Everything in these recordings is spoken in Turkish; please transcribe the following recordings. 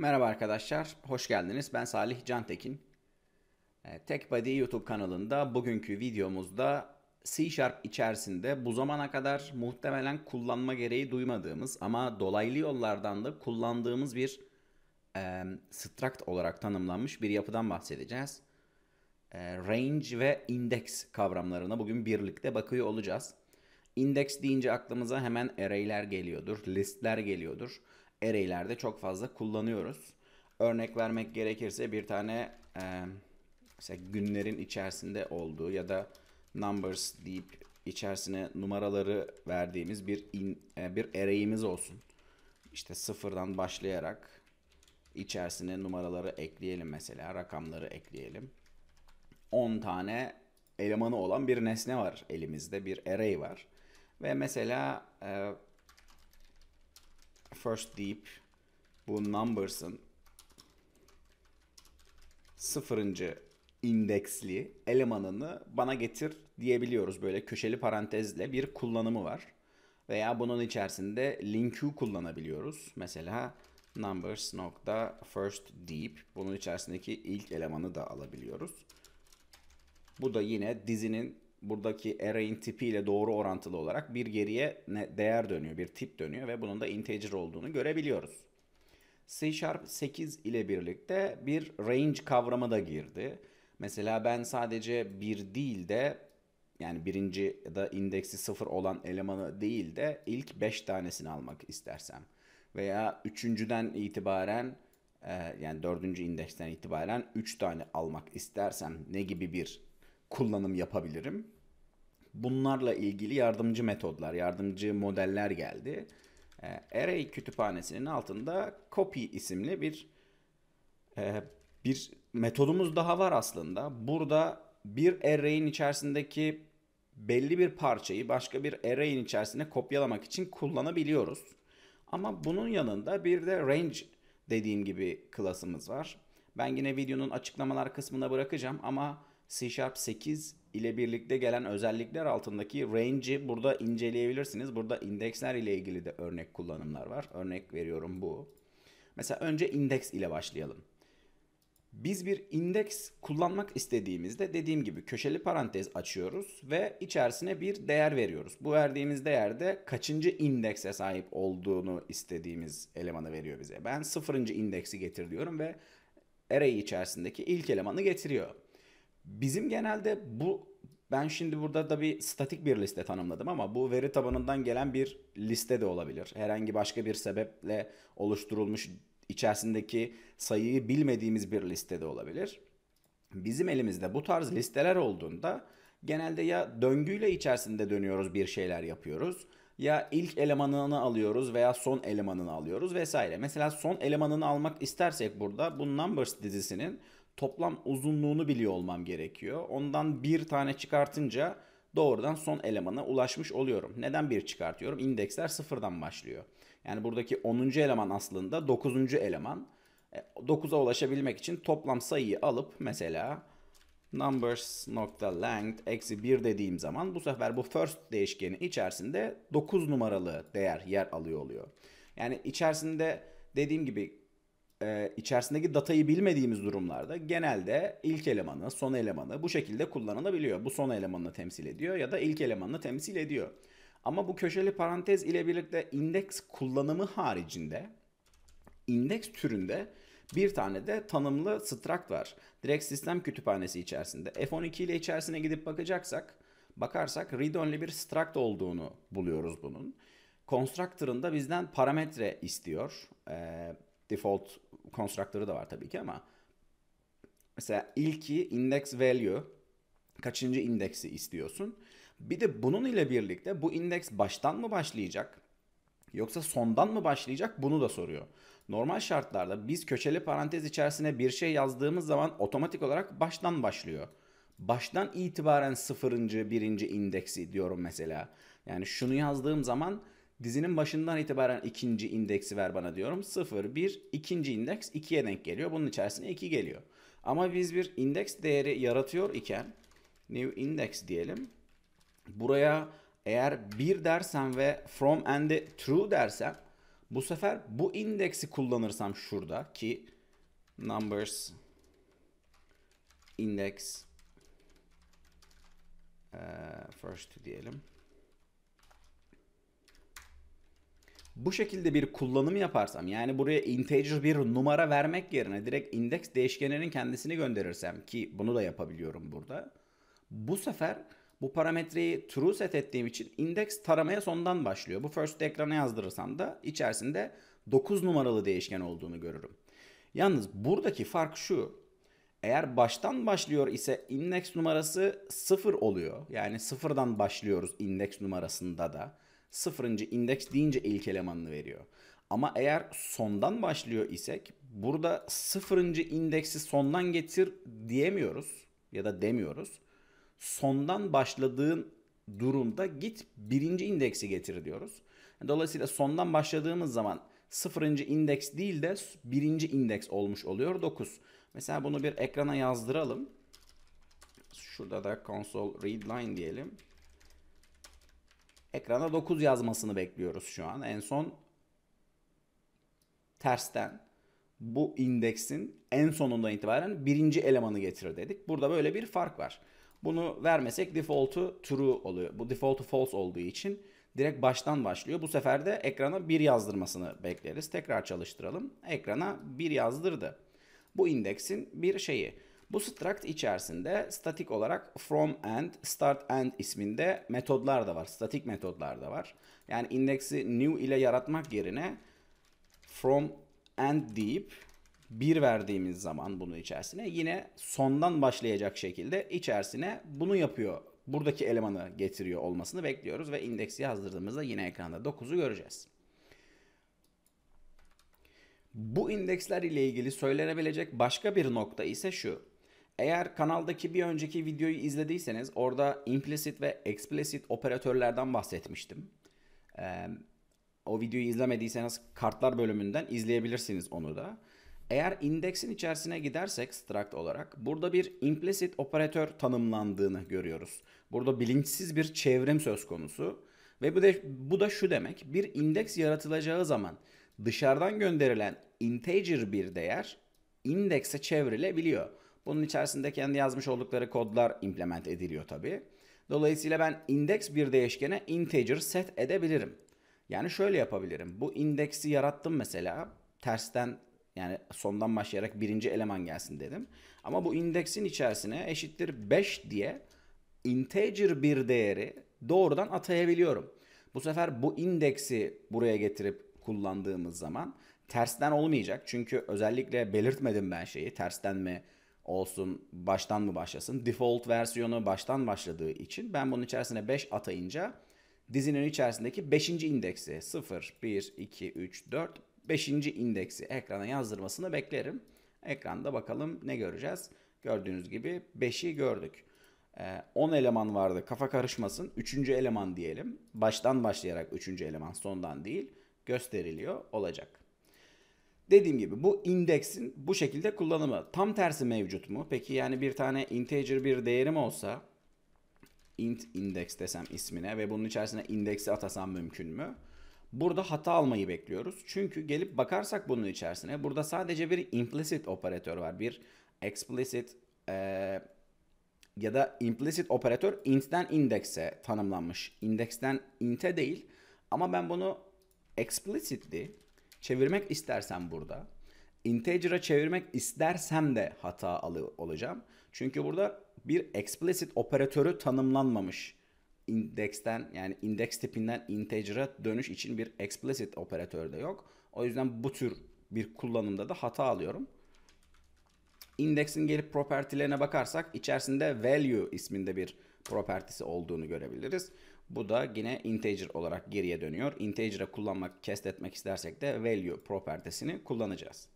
Merhaba arkadaşlar, hoş geldiniz. Ben Salih Cantekin. Ee, TechBuddy YouTube kanalında bugünkü videomuzda C Sharp içerisinde bu zamana kadar muhtemelen kullanma gereği duymadığımız ama dolaylı yollardan da kullandığımız bir e, struct olarak tanımlanmış bir yapıdan bahsedeceğiz. E, range ve index kavramlarına bugün birlikte bakıyor olacağız. Index deyince aklımıza hemen array'ler geliyordur, listler geliyordur. Ereylerde çok fazla kullanıyoruz. Örnek vermek gerekirse bir tane e, mesela günlerin içerisinde olduğu ya da numbers deyip içerisine numaraları verdiğimiz bir in, e, bir ereyimiz olsun. İşte sıfırdan başlayarak içerisine numaraları ekleyelim mesela, rakamları ekleyelim. 10 tane elemanı olan bir nesne var elimizde, bir array var. Ve mesela e, first deep, bu numbers'ın sıfırıncı indeksli elemanını bana getir diyebiliyoruz. Böyle köşeli parantezle bir kullanımı var. Veya bunun içerisinde link'ü kullanabiliyoruz. Mesela numbers nokta first deep bunun içerisindeki ilk elemanı da alabiliyoruz. Bu da yine dizinin buradaki array'in tipiyle doğru orantılı olarak bir geriye ne değer dönüyor, bir tip dönüyor ve bunun da integer olduğunu görebiliyoruz. C Sharp 8 ile birlikte bir range kavramı da girdi. Mesela ben sadece bir değil de yani birinci ya da indeksi sıfır olan elemanı değil de ilk 5 tanesini almak istersem veya üçüncüden itibaren e, yani dördüncü indeksten itibaren 3 tane almak istersem ne gibi bir kullanım yapabilirim? Bunlarla ilgili yardımcı metodlar, yardımcı modeller geldi. Ee, Array kütüphanesinin altında copy isimli bir e, bir metodumuz daha var aslında. Burada bir array'in içerisindeki belli bir parçayı başka bir array'in içerisine kopyalamak için kullanabiliyoruz. Ama bunun yanında bir de range dediğim gibi klasımız var. Ben yine videonun açıklamalar kısmına bırakacağım ama C Sharp 8 ile birlikte gelen özellikler altındaki range'i burada inceleyebilirsiniz. Burada indeksler ile ilgili de örnek kullanımlar var. Örnek veriyorum bu. Mesela önce indeks ile başlayalım. Biz bir indeks kullanmak istediğimizde dediğim gibi köşeli parantez açıyoruz ve içerisine bir değer veriyoruz. Bu verdiğimiz değerde de kaçıncı indekse sahip olduğunu istediğimiz elemanı veriyor bize. Ben sıfırıncı indeksi getir diyorum ve array içerisindeki ilk elemanı getiriyor. Bizim genelde bu ben şimdi burada da bir statik bir liste tanımladım ama bu veri tabanından gelen bir liste de olabilir. Herhangi başka bir sebeple oluşturulmuş içerisindeki sayıyı bilmediğimiz bir liste de olabilir. Bizim elimizde bu tarz listeler olduğunda genelde ya döngüyle içerisinde dönüyoruz bir şeyler yapıyoruz ya ilk elemanını alıyoruz veya son elemanını alıyoruz vesaire. Mesela son elemanını almak istersek burada bu Numbers dizisinin toplam uzunluğunu biliyor olmam gerekiyor. Ondan bir tane çıkartınca doğrudan son elemana ulaşmış oluyorum. Neden bir çıkartıyorum? İndeksler sıfırdan başlıyor. Yani buradaki 10. eleman aslında 9. eleman. 9'a e, ulaşabilmek için toplam sayıyı alıp mesela numbers.length eksi 1 dediğim zaman bu sefer bu first değişkeni içerisinde 9 numaralı değer yer alıyor oluyor. Yani içerisinde dediğim gibi e, içerisindeki datayı bilmediğimiz durumlarda genelde ilk elemanı, son elemanı bu şekilde kullanılabiliyor. Bu son elemanını temsil ediyor ya da ilk elemanını temsil ediyor. Ama bu köşeli parantez ile birlikte indeks kullanımı haricinde indeks türünde bir tane de tanımlı struct var. Direkt sistem kütüphanesi içerisinde. F12 ile içerisine gidip bakacaksak, bakarsak read-only bir struct olduğunu buluyoruz bunun. Constructor'ın da bizden parametre istiyor. Ee, default konstruktörü de var tabii ki ama mesela ilki index value kaçıncı indeksi istiyorsun. Bir de bunun ile birlikte bu indeks baştan mı başlayacak yoksa sondan mı başlayacak bunu da soruyor. Normal şartlarda biz köşeli parantez içerisine bir şey yazdığımız zaman otomatik olarak baştan başlıyor. Baştan itibaren sıfırıncı, birinci indeksi diyorum mesela. Yani şunu yazdığım zaman Dizinin başından itibaren ikinci indeksi ver bana diyorum. 0, 1, ikinci indeks 2'ye denk geliyor. Bunun içerisine 2 geliyor. Ama biz bir indeks değeri yaratıyor iken new index diyelim. Buraya eğer 1 dersen ve from and true dersen bu sefer bu indeksi kullanırsam şurada ki numbers index first diyelim. bu şekilde bir kullanım yaparsam yani buraya integer bir numara vermek yerine direkt index değişkeninin kendisini gönderirsem ki bunu da yapabiliyorum burada. Bu sefer bu parametreyi true set ettiğim için index taramaya sondan başlıyor. Bu first ekrana yazdırırsam da içerisinde 9 numaralı değişken olduğunu görürüm. Yalnız buradaki fark şu. Eğer baştan başlıyor ise index numarası 0 oluyor. Yani sıfırdan başlıyoruz index numarasında da sıfırıncı indeks deyince ilk elemanını veriyor. Ama eğer sondan başlıyor isek burada sıfırıncı indeksi sondan getir diyemiyoruz ya da demiyoruz. Sondan başladığın durumda git birinci indeksi getir diyoruz. Dolayısıyla sondan başladığımız zaman sıfırıncı indeks değil de birinci indeks olmuş oluyor 9. Mesela bunu bir ekrana yazdıralım. Şurada da console readline diyelim. Ekrana 9 yazmasını bekliyoruz şu an. En son tersten bu indeksin en sonundan itibaren birinci elemanı getirir dedik. Burada böyle bir fark var. Bunu vermesek default'u true oluyor. Bu default'u false olduğu için direkt baştan başlıyor. Bu sefer de ekrana 1 yazdırmasını bekleriz. Tekrar çalıştıralım. Ekrana 1 yazdırdı. Bu indeksin bir şeyi. Bu struct içerisinde statik olarak from and start and isminde metodlar da var. Statik metodlar da var. Yani indeksi new ile yaratmak yerine from and deyip bir verdiğimiz zaman bunun içerisine yine sondan başlayacak şekilde içerisine bunu yapıyor. Buradaki elemanı getiriyor olmasını bekliyoruz ve indeksi yazdırdığımızda yine ekranda 9'u göreceğiz. Bu indeksler ile ilgili söylenebilecek başka bir nokta ise şu. Eğer kanaldaki bir önceki videoyu izlediyseniz orada implicit ve explicit operatörlerden bahsetmiştim. Ee, o videoyu izlemediyseniz kartlar bölümünden izleyebilirsiniz onu da. Eğer indeksin içerisine gidersek struct olarak burada bir implicit operatör tanımlandığını görüyoruz. Burada bilinçsiz bir çevrim söz konusu ve bu da, bu da şu demek bir indeks yaratılacağı zaman dışarıdan gönderilen integer bir değer indekse çevrilebiliyor. Bunun içerisinde kendi yazmış oldukları kodlar implement ediliyor tabii. Dolayısıyla ben index bir değişkene integer set edebilirim. Yani şöyle yapabilirim. Bu indeksi yarattım mesela. Tersten yani sondan başlayarak birinci eleman gelsin dedim. Ama bu indeksin içerisine eşittir 5 diye integer bir değeri doğrudan atayabiliyorum. Bu sefer bu indeksi buraya getirip kullandığımız zaman tersten olmayacak. Çünkü özellikle belirtmedim ben şeyi tersten mi olsun baştan mı başlasın? Default versiyonu baştan başladığı için ben bunun içerisine 5 atayınca dizinin içerisindeki 5. indeksi 0, 1, 2, 3, 4, 5. indeksi ekrana yazdırmasını beklerim. Ekranda bakalım ne göreceğiz? Gördüğünüz gibi 5'i gördük. 10 ee, eleman vardı kafa karışmasın. 3. eleman diyelim. Baştan başlayarak 3. eleman sondan değil gösteriliyor olacak. Dediğim gibi bu indeksin bu şekilde kullanımı. Tam tersi mevcut mu? Peki yani bir tane integer bir değerim olsa int index desem ismine ve bunun içerisine indeksi atasam mümkün mü? Burada hata almayı bekliyoruz. Çünkü gelip bakarsak bunun içerisine burada sadece bir implicit operatör var. Bir explicit ee, ya da implicit operatör int'ten index'e tanımlanmış. Index'ten int'e değil ama ben bunu explicitly çevirmek istersem burada. Integer'a çevirmek istersem de hata alı olacağım. Çünkü burada bir explicit operatörü tanımlanmamış indeksten yani index tipinden integer'a dönüş için bir explicit operatör de yok. O yüzden bu tür bir kullanımda da hata alıyorum. Indeksin gelip propertilerine bakarsak içerisinde value isminde bir propertisi olduğunu görebiliriz. Bu da yine integer olarak geriye dönüyor. Integer'ı kullanmak, cast istersek de value propertesini kullanacağız.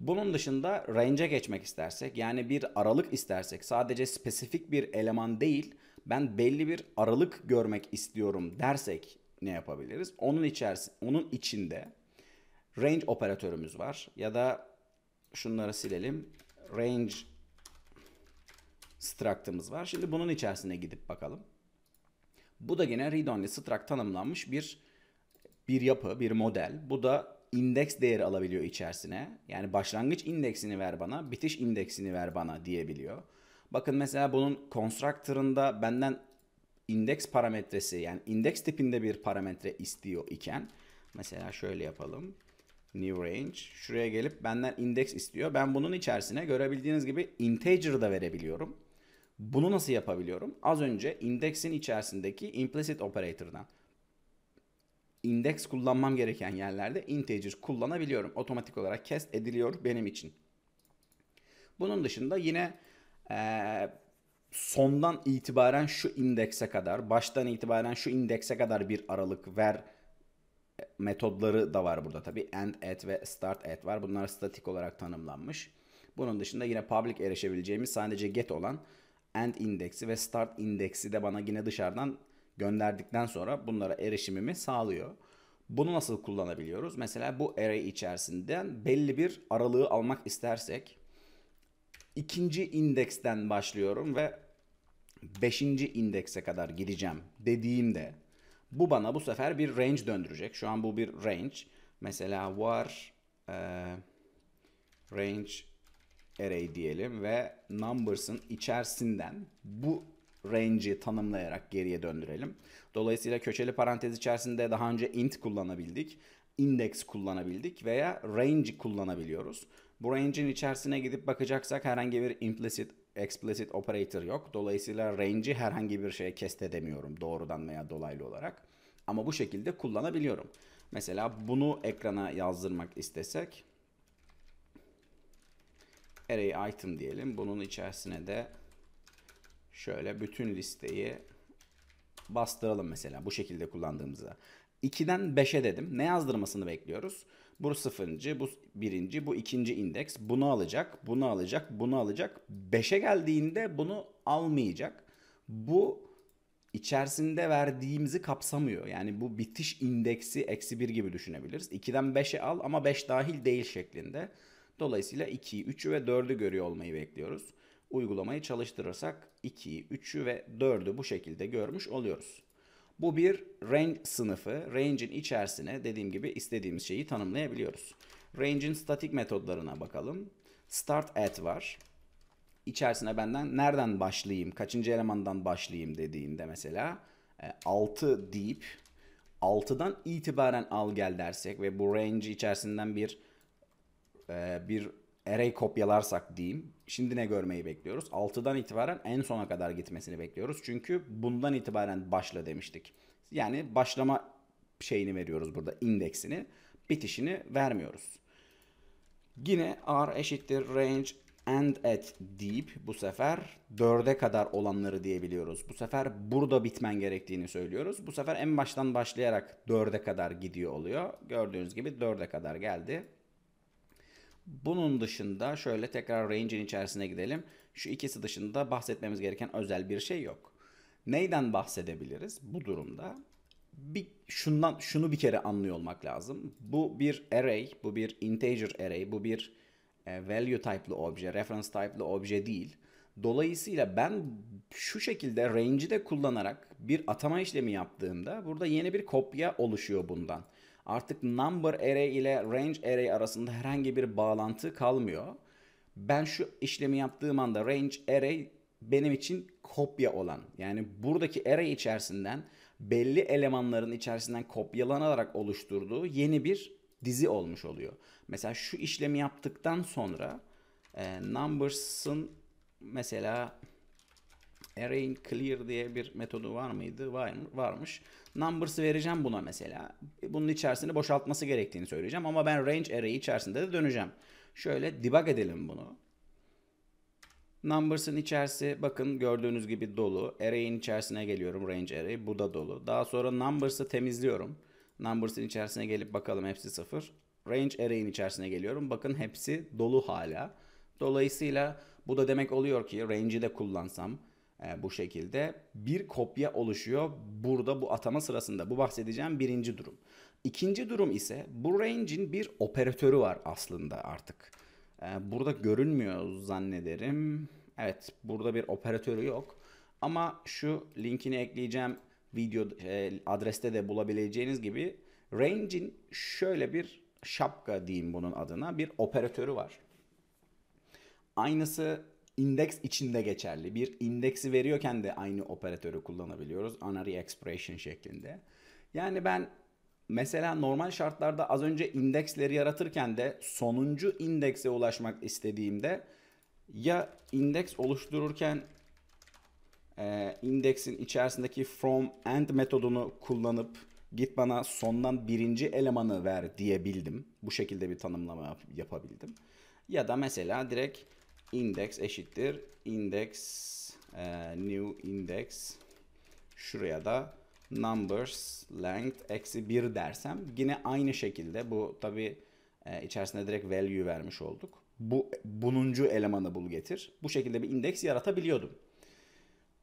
Bunun dışında range'e geçmek istersek yani bir aralık istersek sadece spesifik bir eleman değil ben belli bir aralık görmek istiyorum dersek ne yapabiliriz? Onun içerisi onun içinde range operatörümüz var ya da şunları silelim. Range struct'ımız var. Şimdi bunun içerisine gidip bakalım. Bu da gene read-only struct tanımlanmış bir bir yapı, bir model. Bu da indeks değeri alabiliyor içerisine. Yani başlangıç indeksini ver bana, bitiş indeksini ver bana diyebiliyor. Bakın mesela bunun constructor'ında benden indeks parametresi yani indeks tipinde bir parametre istiyor iken mesela şöyle yapalım. New range şuraya gelip benden indeks istiyor. Ben bunun içerisine görebildiğiniz gibi integer da verebiliyorum. Bunu nasıl yapabiliyorum? Az önce indeksin içerisindeki implicit operator'dan indeks kullanmam gereken yerlerde integer kullanabiliyorum. Otomatik olarak cast ediliyor benim için. Bunun dışında yine ee, sondan itibaren şu indekse kadar, baştan itibaren şu indekse kadar bir aralık ver metodları da var burada tabi. End at ve start at var. Bunlar statik olarak tanımlanmış. Bunun dışında yine public erişebileceğimiz sadece get olan end indeksi ve start indeksi de bana yine dışarıdan gönderdikten sonra bunlara erişimimi sağlıyor. Bunu nasıl kullanabiliyoruz? Mesela bu array içerisinden belli bir aralığı almak istersek ikinci indeksten başlıyorum ve beşinci indekse kadar gideceğim dediğimde bu bana bu sefer bir range döndürecek. Şu an bu bir range. Mesela var e, range array diyelim ve numbers'ın içerisinden bu range'i tanımlayarak geriye döndürelim. Dolayısıyla köşeli parantez içerisinde daha önce int kullanabildik, index kullanabildik veya range kullanabiliyoruz. Bu range'in içerisine gidip bakacaksak herhangi bir implicit explicit operator yok. Dolayısıyla range'i herhangi bir şeye kestedemiyorum doğrudan veya dolaylı olarak. Ama bu şekilde kullanabiliyorum. Mesela bunu ekrana yazdırmak istesek array item diyelim. Bunun içerisine de şöyle bütün listeyi bastıralım mesela bu şekilde kullandığımızda. 2'den 5'e dedim. Ne yazdırmasını bekliyoruz? Bu sıfırıncı, bu birinci, bu ikinci indeks. Bunu alacak, bunu alacak, bunu alacak. 5'e geldiğinde bunu almayacak. Bu içerisinde verdiğimizi kapsamıyor. Yani bu bitiş indeksi eksi 1 gibi düşünebiliriz. 2'den 5'e al ama 5 dahil değil şeklinde. Dolayısıyla 2'yi, 3'ü ve 4'ü görüyor olmayı bekliyoruz. Uygulamayı çalıştırırsak 2'yi, 3'ü ve 4'ü bu şekilde görmüş oluyoruz. Bu bir range sınıfı. Range'in içerisine dediğim gibi istediğimiz şeyi tanımlayabiliyoruz. Range'in statik metodlarına bakalım. Start at var. İçerisine benden nereden başlayayım, kaçıncı elemandan başlayayım dediğinde mesela 6 e, deyip 6'dan itibaren al gel dersek ve bu range içerisinden bir e, bir array kopyalarsak diyeyim. Şimdi ne görmeyi bekliyoruz? 6'dan itibaren en sona kadar gitmesini bekliyoruz. Çünkü bundan itibaren başla demiştik. Yani başlama şeyini veriyoruz burada indeksini. Bitişini vermiyoruz. Yine r eşittir range end at deyip bu sefer 4'e kadar olanları diyebiliyoruz. Bu sefer burada bitmen gerektiğini söylüyoruz. Bu sefer en baştan başlayarak 4'e kadar gidiyor oluyor. Gördüğünüz gibi 4'e kadar geldi. Bunun dışında şöyle tekrar range'in içerisine gidelim. Şu ikisi dışında bahsetmemiz gereken özel bir şey yok. Neyden bahsedebiliriz bu durumda? Bir, şundan şunu bir kere anlıyor olmak lazım. Bu bir array, bu bir integer array, bu bir e, value type'lı obje, reference type'lı obje değil. Dolayısıyla ben şu şekilde range'i de kullanarak bir atama işlemi yaptığımda burada yeni bir kopya oluşuyor bundan artık number array ile range array arasında herhangi bir bağlantı kalmıyor. Ben şu işlemi yaptığım anda range array benim için kopya olan yani buradaki array içerisinden belli elemanların içerisinden kopyalanarak oluşturduğu yeni bir dizi olmuş oluyor. Mesela şu işlemi yaptıktan sonra e, numbers'ın mesela array'in clear diye bir metodu var mıydı? Var, varmış. Numbers vereceğim buna mesela. Bunun içerisini boşaltması gerektiğini söyleyeceğim ama ben range array içerisinde de döneceğim. Şöyle debug edelim bunu. Numbers'ın içerisi bakın gördüğünüz gibi dolu. Array'in içerisine geliyorum range array. Bu da dolu. Daha sonra numbers'ı temizliyorum. Numbers'ın içerisine gelip bakalım hepsi sıfır. Range array'in içerisine geliyorum. Bakın hepsi dolu hala. Dolayısıyla bu da demek oluyor ki range'i de kullansam, ee, bu şekilde bir kopya oluşuyor burada bu atama sırasında. Bu bahsedeceğim birinci durum. İkinci durum ise bu range'in bir operatörü var aslında artık. Ee, burada görünmüyor zannederim. Evet burada bir operatörü yok. Ama şu linkini ekleyeceğim video e, adreste de bulabileceğiniz gibi range'in şöyle bir şapka diyeyim bunun adına bir operatörü var. Aynısı indeks içinde geçerli. Bir indeksi veriyorken de aynı operatörü kullanabiliyoruz. unary expression şeklinde. Yani ben mesela normal şartlarda az önce indeksleri yaratırken de sonuncu indekse ulaşmak istediğimde ya indeks oluştururken e, indeksin içerisindeki from end metodunu kullanıp git bana sondan birinci elemanı ver diyebildim. Bu şekilde bir tanımlama yapabildim. Ya da mesela direkt index eşittir index e, new index şuraya da numbers length eksi 1 dersem yine aynı şekilde bu tabi e, içerisine direkt value vermiş olduk. Bu bununcu elemanı bul getir. Bu şekilde bir index yaratabiliyordum.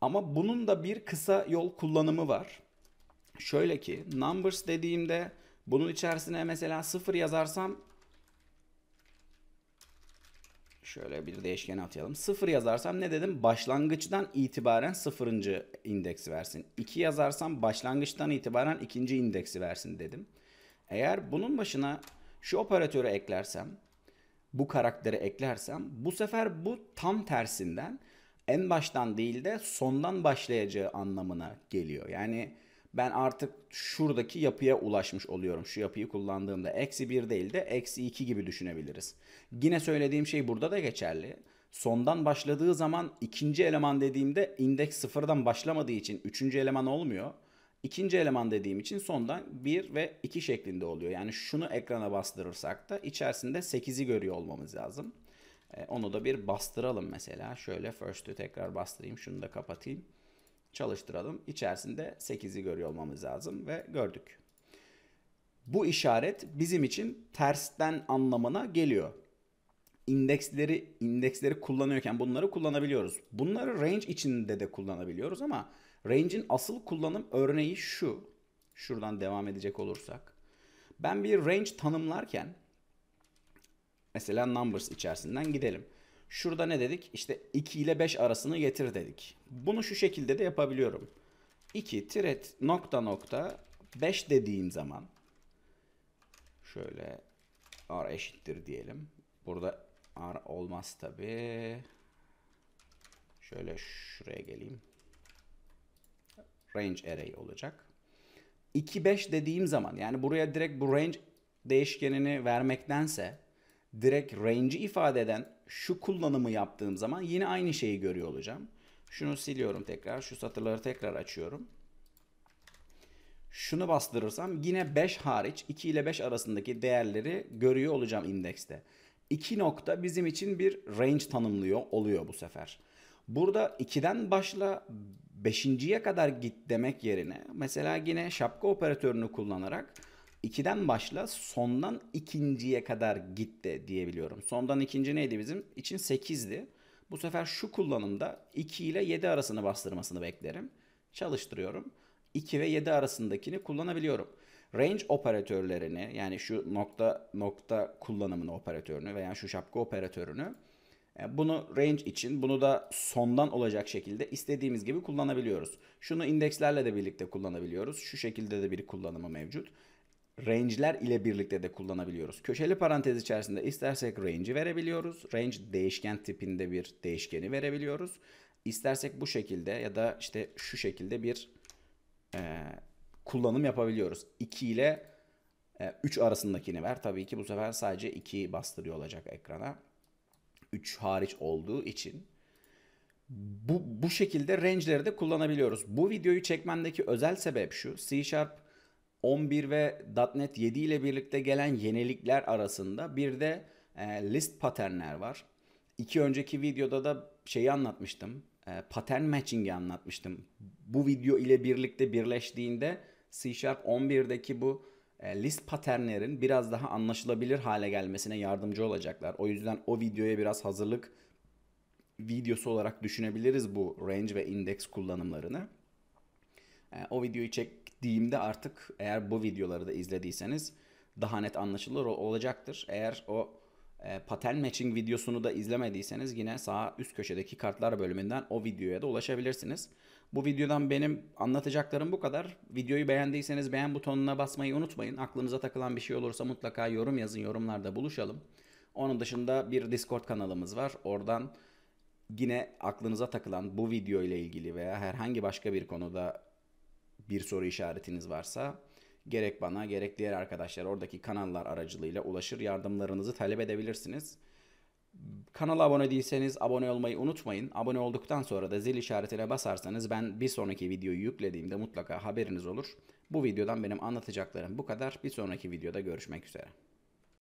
Ama bunun da bir kısa yol kullanımı var. Şöyle ki numbers dediğimde bunun içerisine mesela 0 yazarsam Şöyle bir değişken atayalım. 0 yazarsam ne dedim? Başlangıçtan itibaren 0. indeksi versin. 2 yazarsam başlangıçtan itibaren 2. indeksi versin dedim. Eğer bunun başına şu operatörü eklersem, bu karakteri eklersem bu sefer bu tam tersinden en baştan değil de sondan başlayacağı anlamına geliyor. Yani ben artık şuradaki yapıya ulaşmış oluyorum. Şu yapıyı kullandığımda eksi 1 değil de eksi 2 gibi düşünebiliriz. Yine söylediğim şey burada da geçerli. Sondan başladığı zaman ikinci eleman dediğimde indeks sıfırdan başlamadığı için üçüncü eleman olmuyor. İkinci eleman dediğim için sondan 1 ve 2 şeklinde oluyor. Yani şunu ekrana bastırırsak da içerisinde 8'i görüyor olmamız lazım. E, onu da bir bastıralım mesela. Şöyle first'ü tekrar bastırayım. Şunu da kapatayım çalıştıralım. İçerisinde 8'i görüyor olmamız lazım ve gördük. Bu işaret bizim için tersten anlamına geliyor. İndeksleri indeksleri kullanıyorken bunları kullanabiliyoruz. Bunları range içinde de kullanabiliyoruz ama range'in asıl kullanım örneği şu. Şuradan devam edecek olursak. Ben bir range tanımlarken mesela numbers içerisinden gidelim. Şurada ne dedik? İşte 2 ile 5 arasını getir dedik. Bunu şu şekilde de yapabiliyorum. 2 tiret nokta nokta 5 dediğim zaman şöyle r eşittir diyelim. Burada r olmaz tabi. Şöyle şuraya geleyim. Range array olacak. 2 5 dediğim zaman yani buraya direkt bu range değişkenini vermektense direkt range'i ifade eden şu kullanımı yaptığım zaman yine aynı şeyi görüyor olacağım. Şunu siliyorum tekrar. Şu satırları tekrar açıyorum. Şunu bastırırsam yine 5 hariç 2 ile 5 arasındaki değerleri görüyor olacağım indekste. 2 nokta bizim için bir range tanımlıyor oluyor bu sefer. Burada 2'den başla 5.ye kadar git demek yerine mesela yine şapka operatörünü kullanarak 2'den başla sondan ikinciye kadar gitti diyebiliyorum. Sondan ikinci neydi bizim? İçin 8'di. Bu sefer şu kullanımda 2 ile 7 arasını bastırmasını beklerim. Çalıştırıyorum. 2 ve 7 arasındakini kullanabiliyorum. Range operatörlerini yani şu nokta nokta kullanımını operatörünü veya şu şapka operatörünü e, bunu range için bunu da sondan olacak şekilde istediğimiz gibi kullanabiliyoruz. Şunu indekslerle de birlikte kullanabiliyoruz. Şu şekilde de bir kullanımı mevcut range'ler ile birlikte de kullanabiliyoruz. Köşeli parantez içerisinde istersek range'i verebiliyoruz. Range değişken tipinde bir değişkeni verebiliyoruz. İstersek bu şekilde ya da işte şu şekilde bir e, kullanım yapabiliyoruz. 2 ile e, 3 arasındakini ver. Tabii ki bu sefer sadece 2 bastırıyor olacak ekrana. 3 hariç olduğu için bu, bu şekilde range'leri de kullanabiliyoruz. Bu videoyu çekmendeki özel sebep şu. C Sharp 11 ve .NET 7 ile birlikte gelen yenilikler arasında bir de e, list paternler var. İki önceki videoda da şeyi anlatmıştım. E, pattern matching'i anlatmıştım. Bu video ile birlikte birleştiğinde C Sharp 11'deki bu e, list paternlerin biraz daha anlaşılabilir hale gelmesine yardımcı olacaklar. O yüzden o videoya biraz hazırlık videosu olarak düşünebiliriz bu range ve index kullanımlarını. E, o videoyu çek ettiğimde artık eğer bu videoları da izlediyseniz daha net anlaşılır olacaktır. Eğer o e, patent matching videosunu da izlemediyseniz yine sağ üst köşedeki kartlar bölümünden o videoya da ulaşabilirsiniz. Bu videodan benim anlatacaklarım bu kadar. Videoyu beğendiyseniz beğen butonuna basmayı unutmayın. Aklınıza takılan bir şey olursa mutlaka yorum yazın. Yorumlarda buluşalım. Onun dışında bir Discord kanalımız var. Oradan yine aklınıza takılan bu video ile ilgili veya herhangi başka bir konuda bir soru işaretiniz varsa gerek bana gerek diğer arkadaşlar oradaki kanallar aracılığıyla ulaşır yardımlarınızı talep edebilirsiniz. Kanala abone değilseniz abone olmayı unutmayın. Abone olduktan sonra da zil işaretine basarsanız ben bir sonraki videoyu yüklediğimde mutlaka haberiniz olur. Bu videodan benim anlatacaklarım bu kadar. Bir sonraki videoda görüşmek üzere.